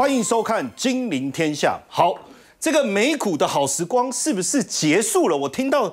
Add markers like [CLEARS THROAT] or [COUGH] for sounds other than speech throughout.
欢迎收看《金陵天下》。好，这个美股的好时光是不是结束了？我听到，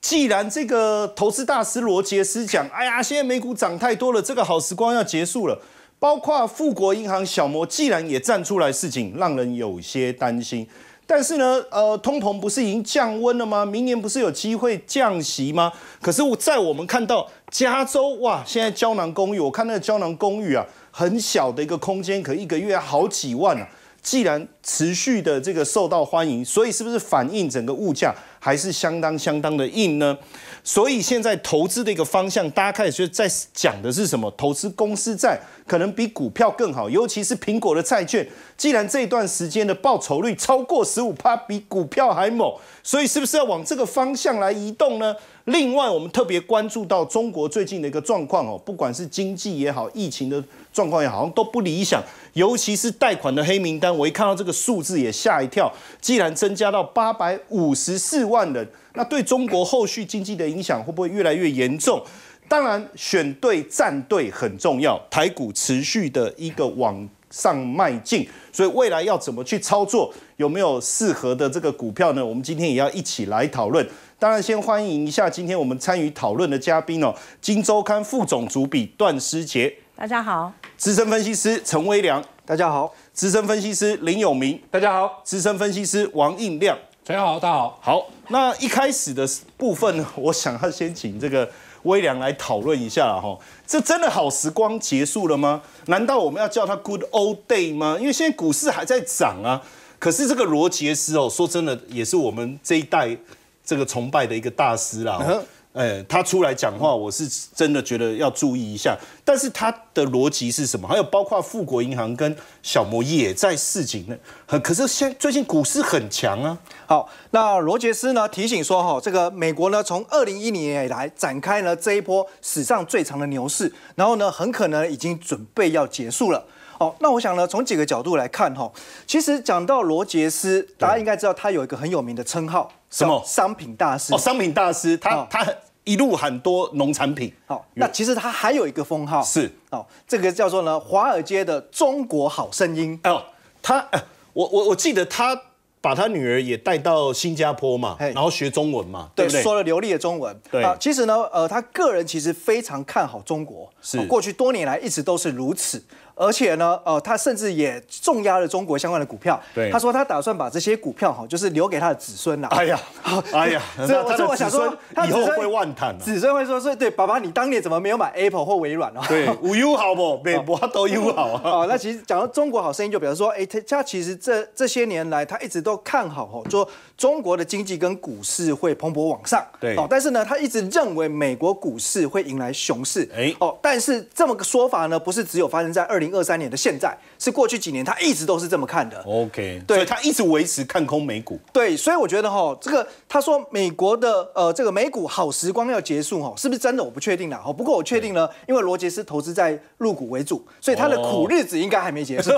既然这个投资大师罗杰斯讲，哎呀，现在美股涨太多了，这个好时光要结束了。包括富国银行、小摩，既然也站出来事情让人有些担心。但是呢，呃，通膨不是已经降温了吗？明年不是有机会降息吗？可是我在我们看到加州，哇，现在胶囊公寓，我看那个胶囊公寓啊。很小的一个空间，可一个月好几万啊！既然持续的这个受到欢迎，所以是不是反映整个物价还是相当相当的硬呢？所以现在投资的一个方向，大家开始就在讲的是什么？投资公司债可能比股票更好，尤其是苹果的债券。既然这段时间的报酬率超过十五趴，比股票还猛，所以是不是要往这个方向来移动呢？另外，我们特别关注到中国最近的一个状况哦，不管是经济也好，疫情的状况也好，好像都不理想。尤其是贷款的黑名单，我一看到这个数字也吓一跳。既然增加到八百五十四万人，那对中国后续经济的影响会不会越来越严重？当然，选对战队很重要。台股持续的一个往。上迈进，所以未来要怎么去操作，有没有适合的这个股票呢？我们今天也要一起来讨论。当然，先欢迎一下今天我们参与讨论的嘉宾哦。《金周刊》副总主笔段思杰，大家好；资深分析师陈威良，大家好；资深分析师林永明，大家好；资深分析师王映亮，大家好。大家好，好。那一开始的部分呢，我想要先请这个。微良来讨论一下啦，哈，这真的好时光结束了吗？难道我们要叫他 Good Old Day 吗？因为现在股市还在涨啊。可是这个罗杰斯哦，说真的，也是我们这一代这个崇拜的一个大师啦。呃，他出来讲话，我是真的觉得要注意一下。但是他的逻辑是什么？还有包括富国银行跟小摩也在市井呢。很可是现最近股市很强啊。好，那罗杰斯呢提醒说哈，这个美国呢从二零一零年以来展开了这一波史上最长的牛市，然后呢很可能已经准备要结束了。好，那我想呢从几个角度来看哈，其实讲到罗杰斯，大家应该知道他有一个很有名的称号。什么商品大师？哦，商品大师，他他一路很多农产品。好，那其实他还有一个封号是哦，这个叫做呢华尔街的中国好声音。哦，他，我我我记得他把他女儿也带到新加坡嘛，然后学中文嘛，对，说了流利的中文。对，其实呢，呃，他个人其实非常看好中国，是过去多年来一直都是如此。而且呢，呃，他甚至也重压了中国相关的股票。对，他说他打算把这些股票哈，就是留给他的子孙呐。哎呀，[LAUGHS] 哎呀，这我说想说，谈、孙子孙会说说对，爸爸你当年怎么没有买 Apple 或微软呢？对，五 [LAUGHS] U 好不，美国都 U 好啊。[LAUGHS] 哦，那其实讲到中国好声音，就比如说，哎，他他其实这这些年来，他一直都看好哦，说中国的经济跟股市会蓬勃往上。对，哦，但是呢，他一直认为美国股市会迎来熊市。哎，哦，但是这么个说法呢，不是只有发生在二零。二三年的现在是过去几年，他一直都是这么看的。OK，对，他一直维持看空美股。对，所以我觉得哈，这个他说美国的呃这个美股好时光要结束哈，是不是真的？我不确定了哈。不过我确定呢，因为罗杰斯投资在入股为主，所以他的苦日子应该还没结束。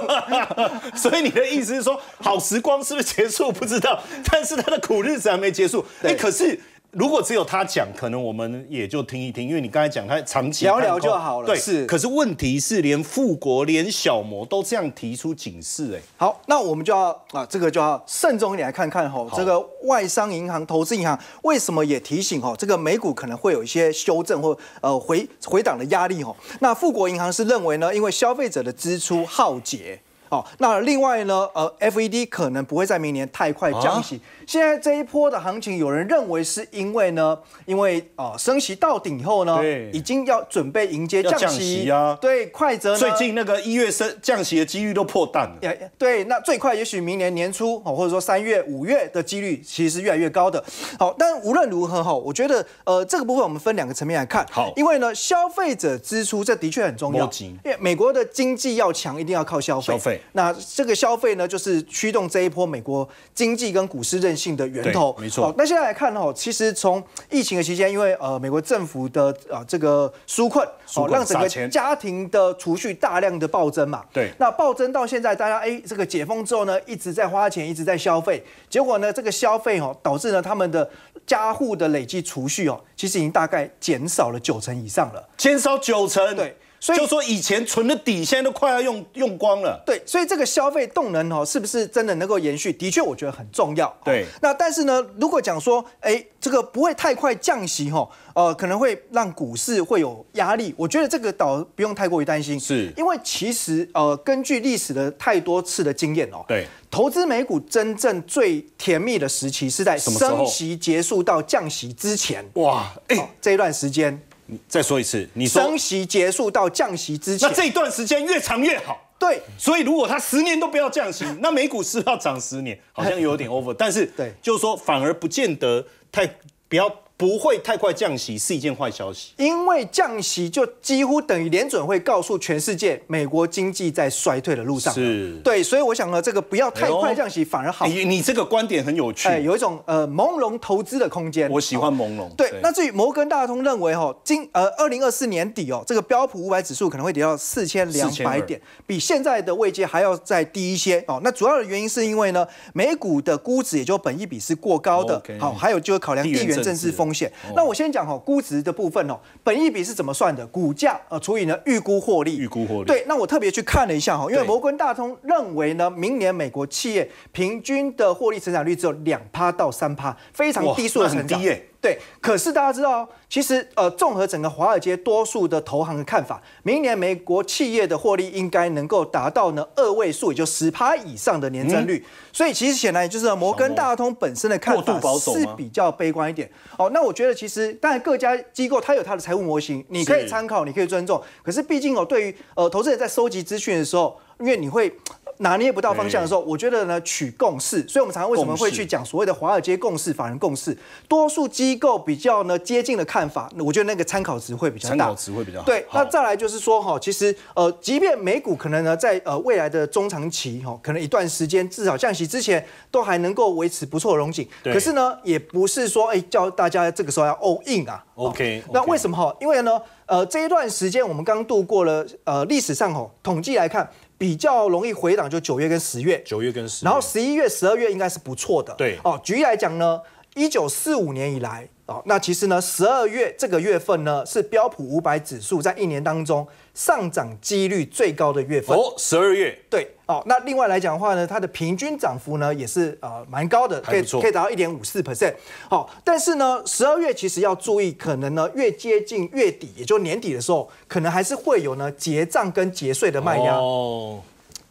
[LAUGHS] 所以你的意思是说，好时光是不是结束不知道？但是他的苦日子还没结束。哎，可是。如果只有他讲，可能我们也就听一听，因为你刚才讲他长期聊聊就好了。对，是。可是问题是，连富国、连小魔都这样提出警示，哎，好，那我们就要啊，这个就要慎重一点来看看吼，这个外商银行、投资银行为什么也提醒吼，这个美股可能会有一些修正或呃回回档的压力吼。那富国银行是认为呢，因为消费者的支出耗竭哦，那另外呢，呃，F E D 可能不会在明年太快降息。现在这一波的行情，有人认为是因为呢，因为啊升息到顶以后呢，对，已经要准备迎接降息啊，对，快则最近那个一月升降息的几率都破蛋了，对，那最快也许明年年初，或者说三月、五月的几率其实是越来越高的。好，但无论如何哈，我觉得呃这个部分我们分两个层面来看，好，因为呢消费者支出这的确很重要，因为美国的经济要强一定要靠消费，消费，那这个消费呢就是驱动这一波美国经济跟股市的。性的源头，没错。那现在来看呢，其实从疫情的期间，因为呃，美国政府的啊这个纾困，哦，让整个家庭的储蓄大量的暴增嘛。对。那暴增到现在，大家哎，这个解封之后呢，一直在花钱，一直在消费，结果呢，这个消费哦，导致呢他们的家户的累计储蓄哦，其实已经大概减少了九成以上了，减少九成。对。所就说以前存的底，现在都快要用用光了。对，所以这个消费动能哦，是不是真的能够延续？的确，我觉得很重要。对。那但是呢，如果讲说，哎，这个不会太快降息哈，呃，可能会让股市会有压力。我觉得这个倒不用太过于担心。是。因为其实呃，根据历史的太多次的经验哦，对。投资美股真正最甜蜜的时期是在升息结束到降息之前。哇，哎，这一段时间。你再说一次，你说升息结束到降息之前，那这一段时间越长越好。对，所以如果他十年都不要降息，那美股是要涨十年，好像有点 over。但是对，就是说反而不见得太不要。不会太快降息是一件坏消息，因为降息就几乎等于联准会告诉全世界，美国经济在衰退的路上。是，对，所以我想呢，这个不要太快降息反而好。你你这个观点很有趣，哎，有一种呃朦胧投资的空间。我喜欢朦胧。对，那至于摩根大通认为哦，今呃二零二四年底哦，这个标普五百指数可能会跌到四千两百点，比现在的位阶还要再低一些哦。那主要的原因是因为呢，美股的估值也就本益比是过高的，好，还有就考量地缘政治风。那我先讲哈，估值的部分哦，本益比是怎么算的？股价呃除以呢预估获利，预估获利。对，那我特别去看了一下哈，因为摩根大通认为呢，明年美国企业平均的获利成长率只有两趴到三趴，非常低速的成长。对，可是大家知道其实呃，综合整个华尔街多数的投行的看法，明年美国企业的获利应该能够达到呢二位数，也就十趴以上的年增率。所以其实显然就是摩根大通本身的看法是比较悲观一点。哦，那我觉得其实当然各家机构它有它的财务模型，你可以参考，你可以尊重。可是毕竟哦，对于呃投资人在收集资讯的时候，因为你会。拿捏不到方向的时候，我觉得呢，取共识。所以，我们常常为什么会去讲所谓的华尔街共识、法人共识，多数机构比较呢接近的看法？那我觉得那个参考值会比较大。参考值会比较大。对，那再来就是说哈，其实呃，即便美股可能呢，在呃未来的中长期哈，可能一段时间，至少降息之前，都还能够维持不错融景。可是呢，也不是说哎，叫大家这个时候要 all in 啊。OK。那为什么哈？因为呢，呃，这一段时间我们刚度过了呃，历史上哈，统计来看。比较容易回档，就九月跟十月。九月跟十，然后十一月、十二月应该是不错的。对，哦，举例来讲呢，一九四五年以来。那其实呢，十二月这个月份呢，是标普五百指数在一年当中上涨几率最高的月份哦。十二月，对哦。那另外来讲的话呢，它的平均涨幅呢，也是呃蛮高的，可以可以达到一点五四 percent。好，但是呢，十二月其实要注意，可能呢越接近月底，也就年底的时候，可能还是会有呢结账跟结税的卖压。哦，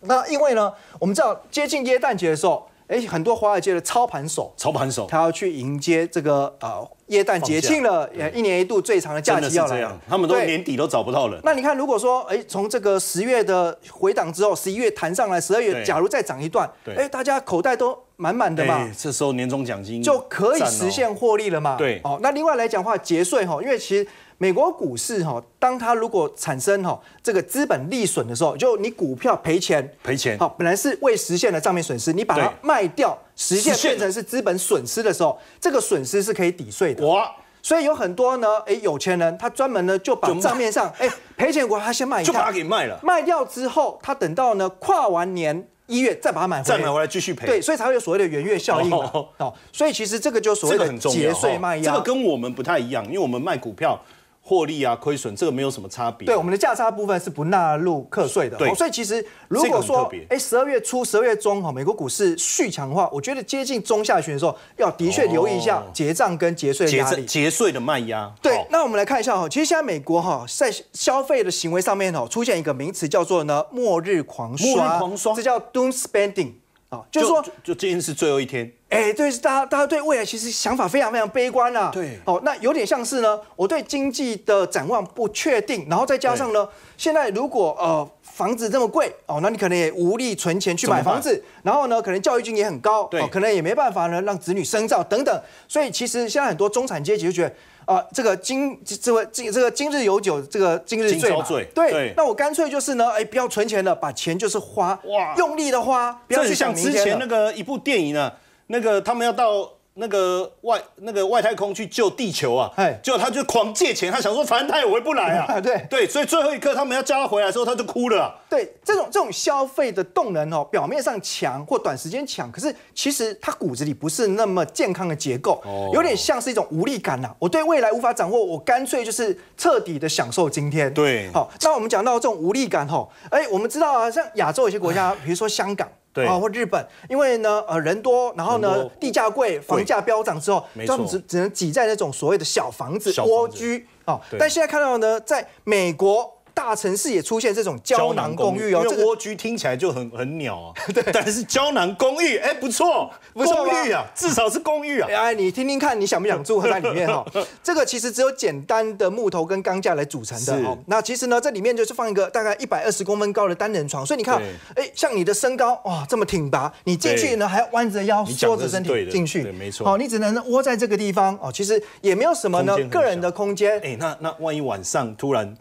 那因为呢，我们知道接近耶诞节的时候。哎，很多华尔街的操盘手，操盘手，他要去迎接这个呃，耶诞节庆了，也一年一度最长的假期要来，他们都年底都找不到了。那你看，如果说哎，从这个十月的回档之后，十一月弹上来，十二月假如再涨一段，哎，大家口袋都满满的嘛，这时候年终奖金就可以实现获利了嘛？对，哦，那另外来讲话节税哈，因为其实。美国股市哈，当它如果产生哈这个资本利损的时候，就你股票赔钱赔钱好，本来是未实现的账面损失，你把它卖掉，实现变成是资本损失的时候，这个损失是可以抵税的。哇！所以有很多呢，哎，有钱人他专门呢就把账面上哎 [LAUGHS] 赔钱股他先卖一套，就把它给卖了，卖掉之后，他等到呢跨完年一月再把它买回来，再买回来继续赔，对，所以才会有所谓的元月效应。哦，所以其实这个就所谓的节税卖药，这个跟我们不太一样，因为我们卖股票。获利啊，亏损这个没有什么差别。对，我们的价差部分是不纳入课税的。对，所以其实如果说，哎，十二月初、十二月中哈，美国股市续强化，我觉得接近中下旬的时候，要的确留意一下结账跟结税压力、结税的卖压。对，那我们来看一下哈，其实现在美国哈在消费的行为上面哦，出现一个名词叫做呢“末日狂刷”，末日狂刷，这叫 “doom spending”。啊，就是说，就今天是最后一天。哎，对，是大家大家对未来其实想法非常非常悲观啊。对，哦，那有点像是呢，我对经济的展望不确定，然后再加上呢，现在如果呃房子这么贵哦，那你可能也无力存钱去买房子，然后呢，可能教育金也很高，对，可能也没办法呢让子女深造等等，所以其实现在很多中产阶级就觉得。啊，这个今这位今这个今日有酒，这个今日醉对，那我干脆就是呢，哎，不要存钱了，把钱就是花，用力的花。这就像之前那个一部电影呢，那个他们要到。那个外那个外太空去救地球啊，哎，结果他就狂借钱，他想说反正他也回不来啊，[LAUGHS] 对对，所以最后一刻他们要叫他回来的时候，他就哭了。对，这种这种消费的动能哦，表面上强或短时间强，可是其实他骨子里不是那么健康的结构，哦，有点像是一种无力感呐。我对未来无法掌握，我干脆就是彻底的享受今天。对，好，那我们讲到这种无力感哦，哎，我们知道啊，像亚洲有些国家，比如说香港。啊，或日本，因为呢，呃，人多，然后呢，地价贵，房价飙涨之后，就只只能挤在那种所谓的小房子蜗居啊。但现在看到呢，在美国。大城市也出现这种胶囊公寓哦，这为蜗居听起来就很很鸟啊。[LAUGHS] 对，但是胶囊公寓哎不错，公寓啊，至少是公寓啊。哎，你听听看，你想不想住在里面哈？[LAUGHS] 这个其实只有简单的木头跟钢架来组成的哦。那其实呢，这里面就是放一个大概一百二十公分高的单人床，所以你看，哎，像你的身高哇这么挺拔，你进去呢还要弯着腰，缩着身体进去，没错。好，你只能窝在这个地方哦。其实也没有什么呢，个人的空间。哎，那那万一晚上突然。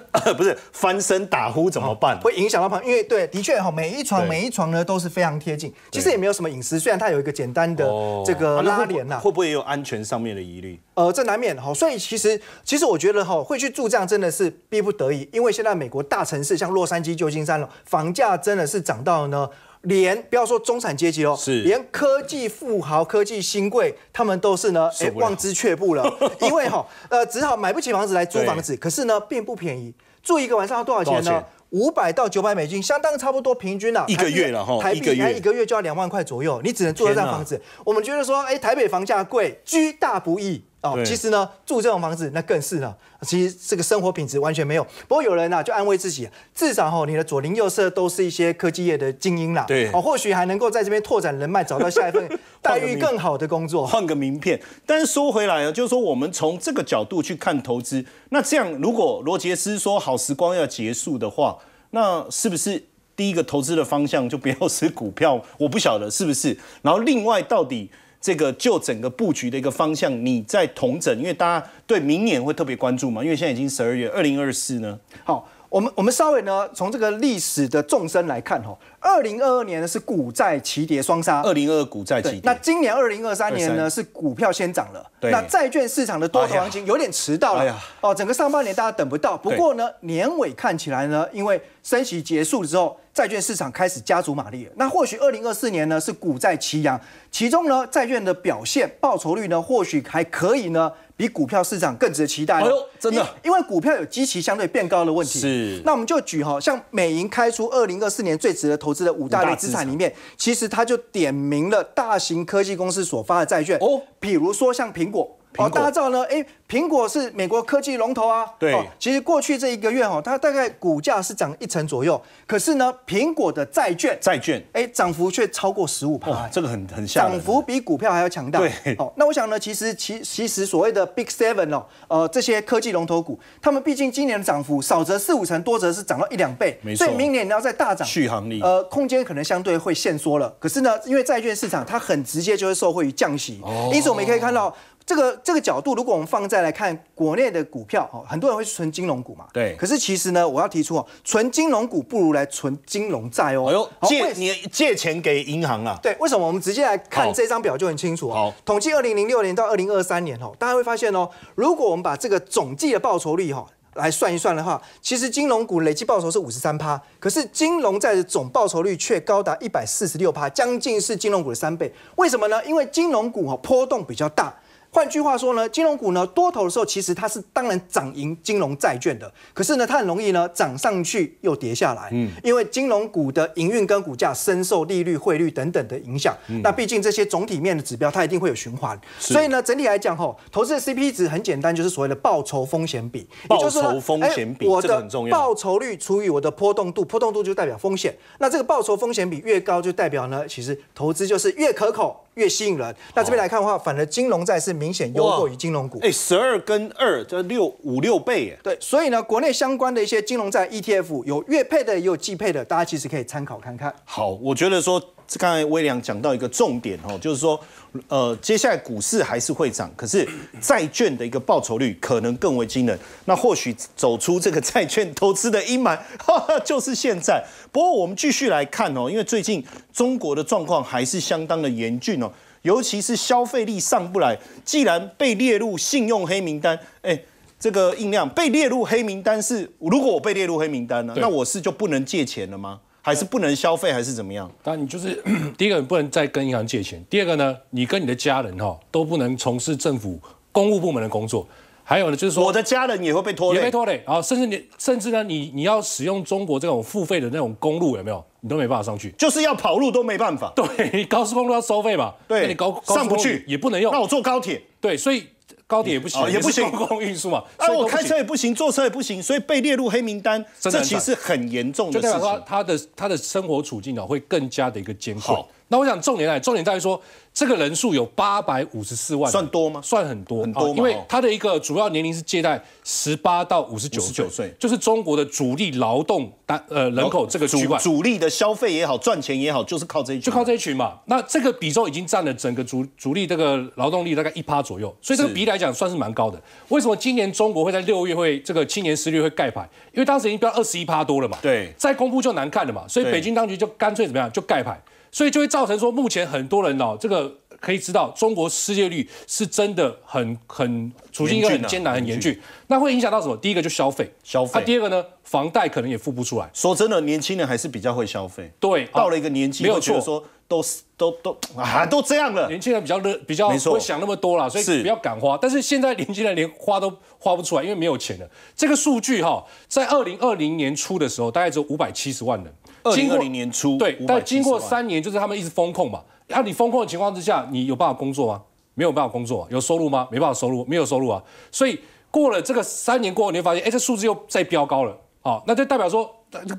[LAUGHS] 不是翻身打呼怎么办？会影响到旁，因为对，的确哈，每一床每一床呢都是非常贴近，其实也没有什么隐私。虽然它有一个简单的这个拉帘呐，会不会有安全上面的疑虑？呃，这难免哈，所以其实其实我觉得哈，会去住这样真的是逼不得已，因为现在美国大城市像洛杉矶、旧金山了，房价真的是涨到呢。连不要说中产阶级哦，是连科技富豪、科技新贵，他们都是呢，哎，望之却步了，[LAUGHS] 因为哈，呃，只好买不起房子来租房子，可是呢，并不便宜，住一个晚上要多少钱呢？五百到九百美金，相当差不多平均啦，一个月了哈，台币台一个月就要两万块左右，你只能住得上房子。我们觉得说，哎，台北房价贵，居大不易。哦，其实呢，住这种房子那更是呢，其实这个生活品质完全没有。不过有人呢就安慰自己，至少吼你的左邻右舍都是一些科技业的精英啦，对，哦，或许还能够在这边拓展人脉，找到下一份 [LAUGHS] 待遇更好的工作，换个名片。但是说回来啊，就是说我们从这个角度去看投资，那这样如果罗杰斯说好时光要结束的话，那是不是第一个投资的方向就不要是股票？我不晓得是不是。然后另外到底。这个就整个布局的一个方向，你在同整，因为大家对明年会特别关注嘛，因为现在已经十二月二零二四呢。好，我们我们稍微呢从这个历史的纵深来看哈，二零二二年呢是股债齐跌双杀，二零二股债齐跌。那今年二零二三年呢是股票先涨了，那债券市场的多头行情有点迟到了哦。整个上半年大家等不到，不过呢年尾看起来呢，因为升息结束之后。债券市场开始加足马力，那或许二零二四年呢是股债齐扬，其中呢债券的表现报酬率呢或许还可以呢，比股票市场更值得期待。哎呦，真的，因为股票有基期相对变高的问题。是，那我们就举哈，像美银开出二零二四年最值得投资的五大类资产里面，其实它就点名了大型科技公司所发的债券，哦，比如说像苹果。好，大家知道呢，哎，苹果是美国科技龙头啊。对，其实过去这一个月哈，它大概股价是涨一成左右，可是呢，苹果的债券，债券，哎，涨幅却超过十五趴。这个很很像，涨幅比股票还要强大。对，好，那我想呢，其实其其实所谓的 Big Seven 哦，呃，这些科技龙头股，他们毕竟今年的涨幅少则四五成，多则是涨到一两倍。没错，所以明年你要再大涨，续航力，呃，空间可能相对会限缩了。可是呢，因为债券市场它很直接就会受惠于降息，因此我们可以看到。这个这个角度，如果我们放在来看国内的股票哦，很多人会存金融股嘛。对。可是其实呢，我要提出哦，存金融股不如来存金融债哦。哎呦，借你借钱给银行啊。对。为什么？我们直接来看这张表就很清楚哦。好。统计二零零六年到二零二三年哦，大家会发现哦，如果我们把这个总计的报酬率哈来算一算的话，其实金融股累计报酬是五十三趴，可是金融债的总报酬率却高达一百四十六趴，将近是金融股的三倍。为什么呢？因为金融股哈波动比较大。换句话说呢，金融股呢多头的时候，其实它是当然涨赢金融债券的，可是呢它很容易呢涨上去又跌下来，嗯，因为金融股的营运跟股价深受利率、汇率等等的影响。那毕竟这些总体面的指标，它一定会有循环。所以呢，整体来讲吼，投资 CP 值很简单，就是所谓的报酬风险比，报酬风险比，我的报酬率除以我的波动度，波动度就代表风险。那这个报酬风险比越高，就代表呢，其实投资就是越可口。越吸引人，那这边来看的话，反而金融债是明显优过于金融股。哎，十二跟二这六五六倍耶。对，所以呢，国内相关的一些金融债 ETF，有月配的，也有季配的，大家其实可以参考看看。好，我觉得说。刚才威廉讲到一个重点哦，就是说，呃，接下来股市还是会涨，可是债券的一个报酬率可能更为惊人。那或许走出这个债券投资的阴霾，哈哈，就是现在。不过我们继续来看哦，因为最近中国的状况还是相当的严峻哦，尤其是消费力上不来。既然被列入信用黑名单，哎，这个印量被列入黑名单，是如果我被列入黑名单呢，那我是就不能借钱了吗？还是不能消费，还是怎么样？那你就是 [CLEARS THROAT] 第一个，你不能再跟银行借钱。第二个呢，你跟你的家人哈都不能从事政府公务部门的工作。还有呢，就是说我的家人也会被拖累，也被拖累。然甚至你，甚至呢，你你要使用中国这种付费的那种公路，有没有？你都没办法上去，就是要跑路都没办法。对，[LAUGHS] 高速公路要收费嘛？对，你高上不去也不能用。那我坐高铁？对，所以。高铁也不行，也不行，公共运输嘛。哎，我开车也不行，坐车也不行，所以被列入黑名单。这其实很严重的事情。他的他的生活处境呢会更加的一个监控。那我想重点来，重点在于说，这个人数有八百五十四万，算多吗？算很多，很多，因为他的一个主要年龄是借贷十八到五十九岁，就是中国的主力劳动单呃人口这个块，主力的消费也好赚钱也好，就是靠这一群，就靠这一群嘛。那这个比重已经占了整个主主力这个劳动力大概一趴左右，所以这个比例来讲算是蛮高的。为什么今年中国会在六月会这个青年失率会盖牌？因为当时已经标二十一趴多了嘛，对，再公布就难看了嘛，所以北京当局就干脆怎么样就盖牌。所以就会造成说，目前很多人哦，这个可以知道，中国失业率是真的很很处境一个很艰难、很严峻。那会影响到什么？第一个就消费，消费。那第二个呢？房贷可能也付不出来。说真的，年轻人还是比较会消费。对，到了一个年纪，没有错，说都是都都啊，都这样了。年轻人比较热，比较没想那么多了，所以不要敢花。但是现在年轻人连花都花不出来，因为没有钱了。这个数据哈，在二零二零年初的时候，大概只有五百七十万人。二零二零年初对，但经过三年，就是他们一直封控嘛。那你封控的情况之下，你有办法工作吗？没有办法工作，有收入吗？没办法收入，没有收入啊。所以过了这个三年过后，你会发现，哎，这数字又再飙高了啊。那就代表说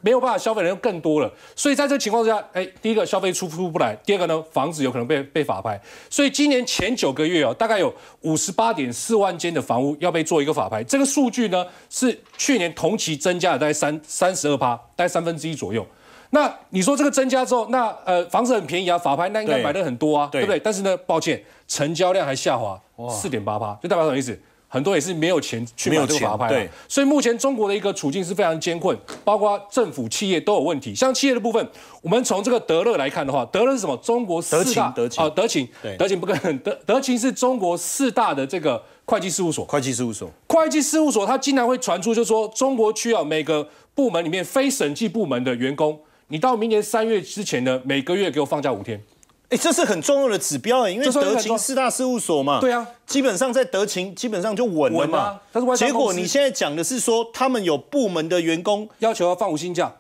没有办法消费的人又更多了。所以在这个情况之下，哎，第一个消费出出不来，第二个呢，房子有可能被被法拍。所以今年前九个月哦，大概有五十八点四万间的房屋要被做一个法拍。这个数据呢，是去年同期增加了大概三三十二趴，大概三分之一左右。那你说这个增加之后，那呃房子很便宜啊，法拍那应该买的很多啊，对不对？但是呢，抱歉，成交量还下滑，四点八八，就代表什么意思？很多也是没有钱去买这个法拍了。对，所以目前中国的一个处境是非常艰困，包括政府、企业都有问题。像企业的部分，我们从这个德乐来看的话，德乐是什么？中国四大，德勤，德勤，德勤不跟，[LAUGHS] 德德勤是中国四大的这个会计事务所。会计事务所，会计事务所，它经常会传出就说中国需要每个部门里面非审计部门的员工。你到明年三月之前呢，每个月给我放假五天，哎，这是很重要的指标哎，因为德勤四大事务所嘛，对啊，基本上在德勤基本上就稳了嘛。但是，结果你现在讲的是说他们有部门的员工要求要放五星假，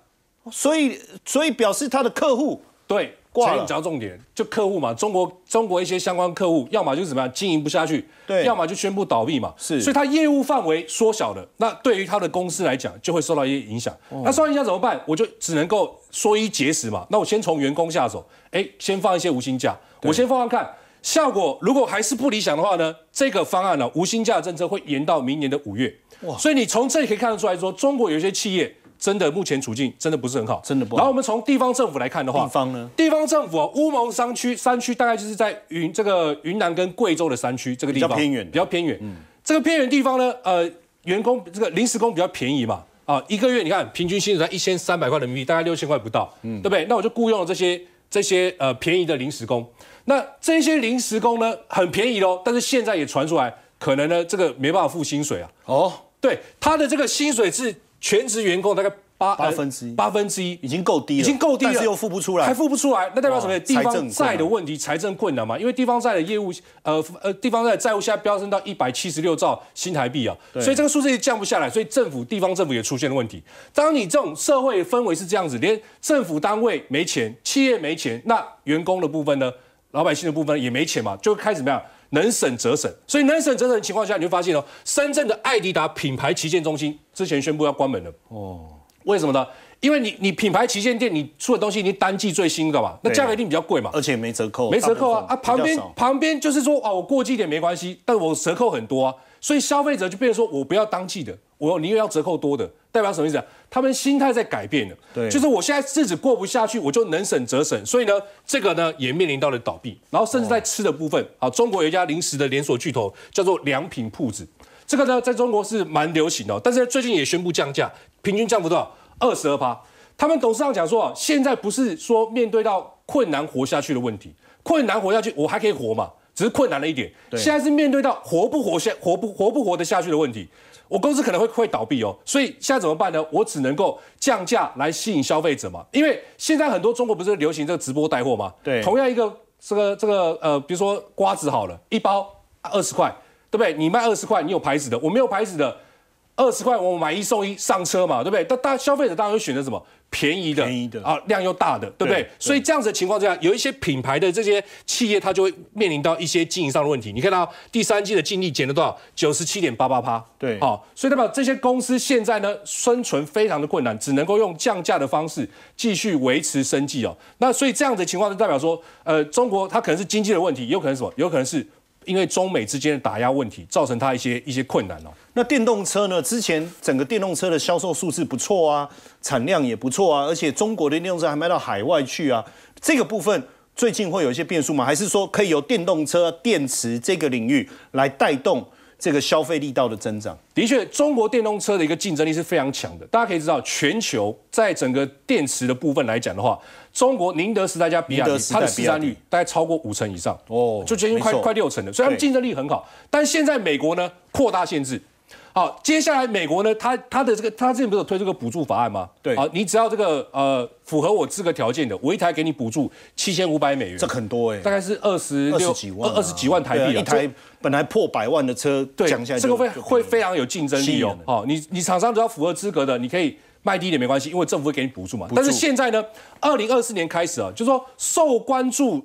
所以所以表示他的客户对。所以你只要重点，就客户嘛，中国中国一些相关客户，要么就是怎么样经营不下去，对，要么就宣布倒闭嘛，是，所以它业务范围缩小了，那对于它的公司来讲，就会受到一些影响。那受影响怎么办？我就只能够缩衣节食嘛。那我先从员工下手，哎，先放一些无薪假，我先放放看效果。如果还是不理想的话呢，这个方案呢，无薪假政策会延到明年的五月。哇，所以你从这里可以看得出来，说中国有些企业。真的目前处境真的不是很好，真的不好。然后我们从地方政府来看的话，地方呢？地方政府啊，乌蒙山区山区大概就是在云这个云南跟贵州的山区这个地方比较偏远，比较偏远。嗯，这个偏远地方呢，呃，员工这个临时工比较便宜嘛，啊，一个月你看平均薪水才一千三百块人民币，大概六千块不到，嗯，对不对？那我就雇佣了这些这些呃便宜的临时工。那这些临时工呢，很便宜喽，但是现在也传出来，可能呢这个没办法付薪水啊。哦，对，他的这个薪水是。全职员工大概八八分之一，八分之一已经够低了，已经够低了，但是又付不出来，还付不出来，那代表什么？地方债的问题，财政困难嘛？因为地方债的业务，呃呃，地方债债务现在飙升到一百七十六兆新台币啊，所以这个数字也降不下来，所以政府、地方政府也出现了问题。当你这种社会氛围是这样子，连政府单位没钱，企业没钱，那员工的部分呢？老百姓的部分也没钱嘛，就开始怎么样？能省则省，所以能省则省的情况下，你就发现哦，深圳的艾迪达品牌旗舰中心之前宣布要关门了哦，为什么呢？因为你你品牌旗舰店，你出的东西你单季最新，知道那价格一定比较贵嘛，而且没折扣，没折扣啊！啊，旁边旁边就是说啊，我过季点没关系，但我折扣很多啊，所以消费者就变成说我不要当季的，我宁愿要折扣多的，代表什么意思？啊？他们心态在改变了，对，就是我现在日子过不下去，我就能省则省，所以呢，这个呢也面临到了倒闭，然后甚至在吃的部分，啊，中国有一家零食的连锁巨头叫做良品铺子，这个呢在中国是蛮流行的，但是最近也宣布降价，平均降幅多少？二十二趴，他们董事长讲说啊，现在不是说面对到困难活下去的问题，困难活下去我还可以活嘛，只是困难了一点。现在是面对到活不活下活不活不活得下去的问题，我公司可能会会倒闭哦，所以现在怎么办呢？我只能够降价来吸引消费者嘛，因为现在很多中国不是流行这个直播带货吗？对，同样一个这个这个呃，比如说瓜子好了，一包二十块，对不对？你卖二十块，你有牌子的，我没有牌子的。二十块，我买一送一，上车嘛，对不对？但大消费者当然会选择什么便宜的，便宜的啊，量又大的，对不对？所以这样子的情况之下，有一些品牌的这些企业，它就会面临到一些经营上的问题。你看到第三季的净利减了多少？九十七点八八趴，对，好，所以代表这些公司现在呢，生存非常的困难，只能够用降价的方式继续维持生计哦。那所以这样子的情况就代表说，呃，中国它可能是经济的问题，有可能什么？有可能是。因为中美之间的打压问题，造成它一些一些困难哦。那电动车呢？之前整个电动车的销售数字不错啊，产量也不错啊，而且中国的电动车还卖到海外去啊。这个部分最近会有一些变数吗？还是说可以由电动车电池这个领域来带动这个消费力道的增长？的确，中国电动车的一个竞争力是非常强的。大家可以知道，全球在整个电池的部分来讲的话。中国宁德时代加比亚迪，它的市占率大概超过五成以上哦，就接近快快六成的。虽然竞争力很好，但现在美国呢扩大限制。好，接下来美国呢，它它的这个它之前不是有推这个补助法案吗？对啊，你只要这个呃符合我资格条件的，我一台给你补助七千五百美元，这很多哎，大概是二十六几万二十几万台币一台，本来破百万的车，对，这个会会非常有竞争力哦。你你厂商只要符合资格的，你可以。卖低一点没关系，因为政府会给你补助嘛。但是现在呢，二零二四年开始啊，就是说受关注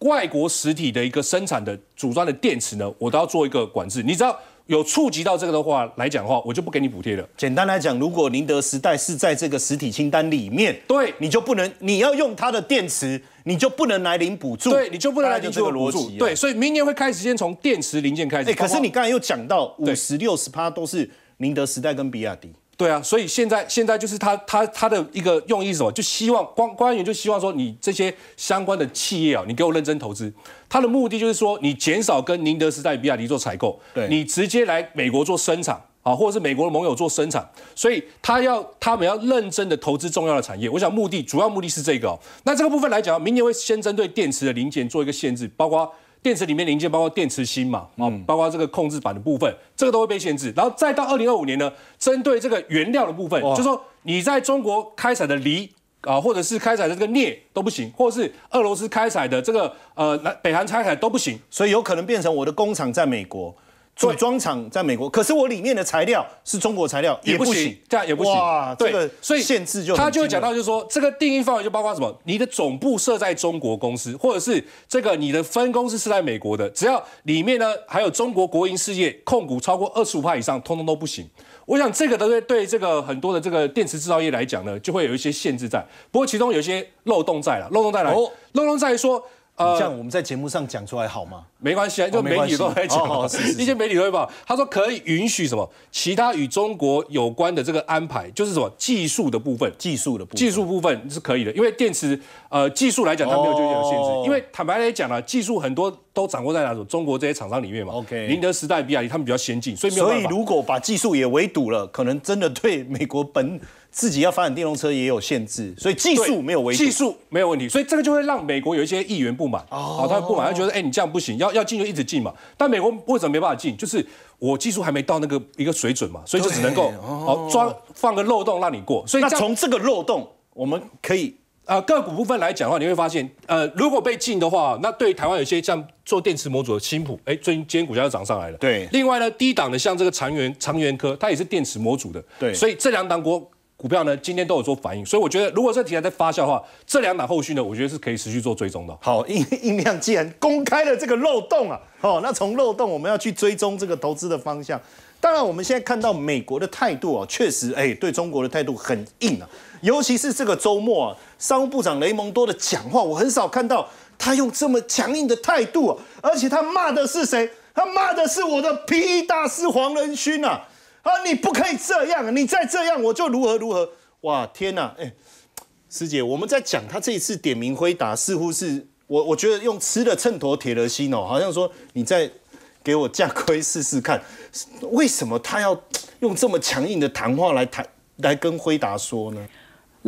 外国实体的一个生产的组装的电池呢，我都要做一个管制。你知道有触及到这个的话来讲的话，我就不给你补贴了。简单来讲，如果宁德时代是在这个实体清单里面，对，你就不能，你要用它的电池，你就不能来领补助，对，你就不能来领这个逻辑，对，所以明年会开始先从电池零件开始。可是你刚才又讲到五十六十趴都是宁德时代跟比亚迪。对啊，所以现在现在就是他他他的一个用意是什么？就希望官官员就希望说你这些相关的企业啊，你给我认真投资。他的目的就是说，你减少跟宁德时代、比亚迪做采购，你直接来美国做生产啊，或者是美国的盟友做生产。所以他要他们要认真的投资重要的产业。我想目的主要目的是这个。那这个部分来讲，明年会先针对电池的零件做一个限制，包括。电池里面零件包括电池芯嘛，包括这个控制板的部分，这个都会被限制。然后再到二零二五年呢，针对这个原料的部分，就说你在中国开采的锂啊，或者是开采的这个镍都不行，或者是俄罗斯开采的这个呃，南北韩开采都不行，所以有可能变成我的工厂在美国。组装厂在美国，可是我里面的材料是中国材料也不行，这样也不行。哇，所以限制就他就讲到，就是说这个定义范围就包括什么？你的总部设在中国公司，或者是这个你的分公司是在美国的，只要里面呢还有中国国营事业控股超过二十五趴以上，通通都不行。我想这个都会对这个很多的这个电池制造业来讲呢，就会有一些限制在。不过其中有一些漏洞在了，漏洞在哪？漏洞在说。呃，我们在节目上讲出来好吗？没关系啊，就媒体都在讲。一些媒体都会报。他说可以允许什么？其他与中国有关的这个安排，就是什么技术的部分，技术的，部技术部分是可以的，因为电池呃技术来讲，它没有这的限制。因为坦白来讲呢，技术很多都掌握在哪种中国这些厂商里面嘛。OK，宁德时代、比亚迪他们比较先进，所以所以如果把技术也围堵了，可能真的对美国本。自己要发展电动车也有限制，所以技术没有危，技术没有问题，所以这个就会让美国有一些议员不满，哦，他不满，他觉得，哎，你这样不行，要要进就一直进嘛。但美国为什么没办法进？就是我技术还没到那个一个水准嘛，所以就只能够哦装放个漏洞让你过。所以那从这个漏洞，我们可以啊个股部分来讲的话，你会发现，呃，如果被禁的话，那对台湾有些像做电池模组的新普，哎，最近今天股价又涨上来了。对，另外呢，低档的像这个长源、长源科，它也是电池模组的，对，所以这两档股。股票呢，今天都有做反应，所以我觉得，如果这题材在发酵的话，这两档后续呢，我觉得是可以持续做追踪的。好，因因量既然公开了这个漏洞啊，好，那从漏洞我们要去追踪这个投资的方向。当然，我们现在看到美国的态度啊，确实，哎，对中国的态度很硬啊，尤其是这个周末啊，商务部长雷蒙多的讲话，我很少看到他用这么强硬的态度，而且他骂的是谁？他骂的是我的 PE 大师黄仁勋啊。啊！你不可以这样，你再这样，我就如何如何。哇！天哪！哎，师姐，我们在讲他这一次点名回答，似乎是我我觉得用吃了秤砣铁了心哦，好像说你再给我架盔试试看。为什么他要用这么强硬的谈话来谈来跟辉达说呢？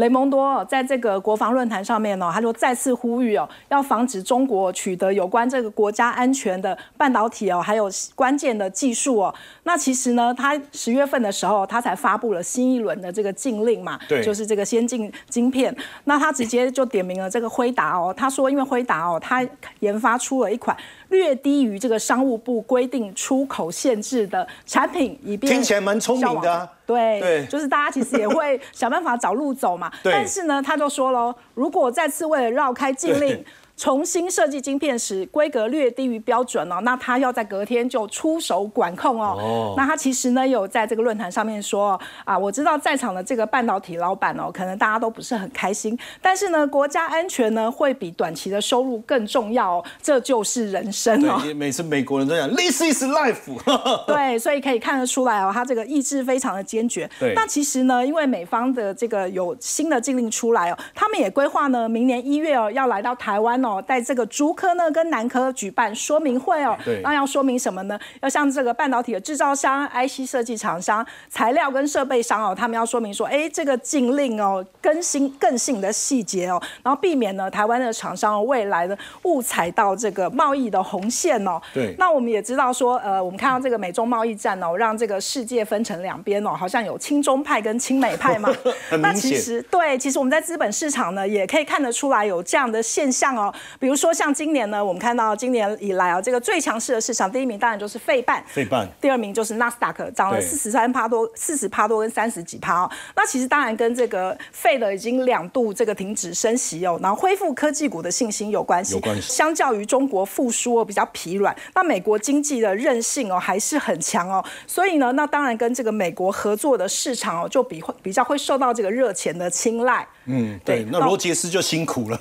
雷蒙多在这个国防论坛上面呢，他就再次呼吁哦，要防止中国取得有关这个国家安全的半导体哦，还有关键的技术哦。那其实呢，他十月份的时候，他才发布了新一轮的这个禁令嘛，对，就是这个先进晶片。那他直接就点名了这个辉达哦，他说因为辉达哦，他研发出了一款略低于这个商务部规定出口限制的产品，以便。听起来蛮聪明的。对，就是大家其实也会想办法找路走嘛。[LAUGHS] 但是呢，他就说喽，如果再次为了绕开禁令。重新设计晶片时规格略低于标准哦，那他要在隔天就出手管控哦。那他其实呢有在这个论坛上面说啊，我知道在场的这个半导体老板哦，可能大家都不是很开心，但是呢国家安全呢会比短期的收入更重要，这就是人生哦。每次美国人都讲 t h i s is life。[LAUGHS] 对，所以可以看得出来哦，他这个意志非常的坚决。对，那其实呢，因为美方的这个有新的禁令出来哦，他们也规划呢明年一月哦要来到台湾哦。哦，在这个竹科呢跟南科举办说明会哦，对，那要说明什么呢？要向这个半导体的制造商、IC 设计厂商、材料跟设备商哦，他们要说明说，哎，这个禁令哦，更新更新的细节哦，然后避免呢台湾的厂商未来的误踩到这个贸易的红线哦。对，那我们也知道说，呃，我们看到这个美中贸易战哦，让这个世界分成两边哦，好像有亲中派跟亲美派嘛。[LAUGHS] 那其实对，其实我们在资本市场呢，也可以看得出来有这样的现象哦。比如说像今年呢，我们看到今年以来啊，这个最强势的市场，第一名当然就是费半，费半，第二名就是纳斯达克，涨了四十三帕多，四十帕多跟三十几帕。那其实当然跟这个费的已经两度这个停止升息哦，然后恢复科技股的信心有关系。有关系。相较于中国复苏比较疲软，那美国经济的韧性哦还是很强哦，所以呢，那当然跟这个美国合作的市场哦就比比较会受到这个热钱的青睐。嗯，对，那罗杰斯就辛苦了，